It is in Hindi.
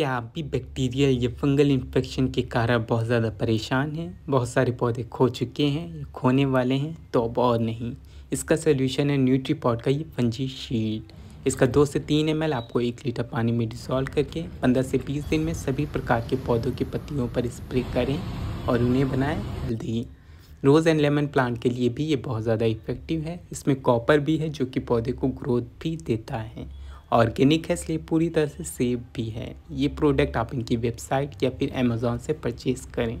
क्या आप भी बैक्टीरिया या फंगल इन्फेक्शन के कारण बहुत ज़्यादा परेशान हैं बहुत सारे पौधे खो चुके हैं या खोने वाले हैं तो अब और नहीं इसका सोल्यूशन है न्यूट्रीपॉट का ये फंजी शील्ड इसका दो से तीन एम आपको एक लीटर पानी में डिसॉल्व करके पंद्रह से बीस दिन में सभी प्रकार के पौधों की पत्तियों पर स्प्रे करें और उन्हें बनाएं healthy rose and lemon plant के लिए भी ये बहुत ज़्यादा इफेक्टिव है इसमें कॉपर भी है जो कि पौधे को ग्रोथ भी देता है ऑर्गेनिक है इसलिए पूरी तरह से सेफ भी है ये प्रोडक्ट आप इनकी वेबसाइट या फिर अमेज़ोन से परचेज़ करें